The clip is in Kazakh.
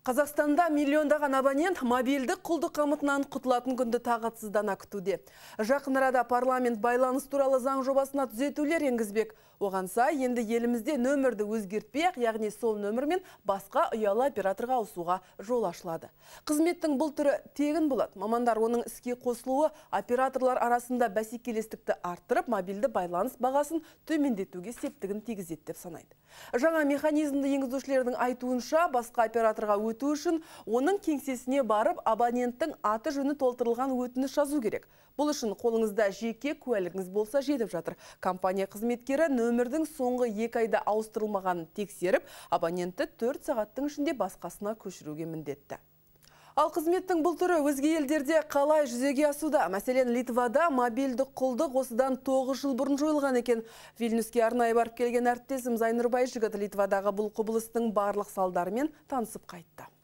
Қазақстанда миллиондаған абонент мобильді құлдық қамытынан құтылатын күнді тағатсыздана күтуде. Жақын арада парламент байланыс туралы заң жобасына түзетулер енгізбек. Оған сай енді елімізде нөмірді өзгертпек, яғни сол нөмірмен басқа ұялы операторға ауысуға жол ашылады. Қызметтің бұл түрі тегін болады. Мамандар оның іске қосылуы операторлар арасында бәсекелестікті арттырып, мобильді байланыс бағасын төмендетуге септігін тигізеді деп санайды. Жаңа механизмді енгізушілердің айтуынша басқа операторға өту үшін оның кеңсесіне барып абоненттің аты жөні толтырылған өтініш жазу керек бұл үшін қолыңызда жеке куәлігіңіз болса жетіп жатыр компания қызметкері нөмірдің соңғы екі айда ауыстырылмағанын тексеріп абонентті төрт сағаттың ішінде басқасына көшіруге міндетті Ал қызметтің бұл түрі өзге елдерде қалай жүзеге асуда. Мәселен, Литвада мобильдік құлдық осыдан 9 жыл бұрын жойылған екен. Вильнюске арнай барып келген әрттесім Зайнұр Байжігіт Литвадағы бұл құбылыстың барлық салдарымен танысып қайтты.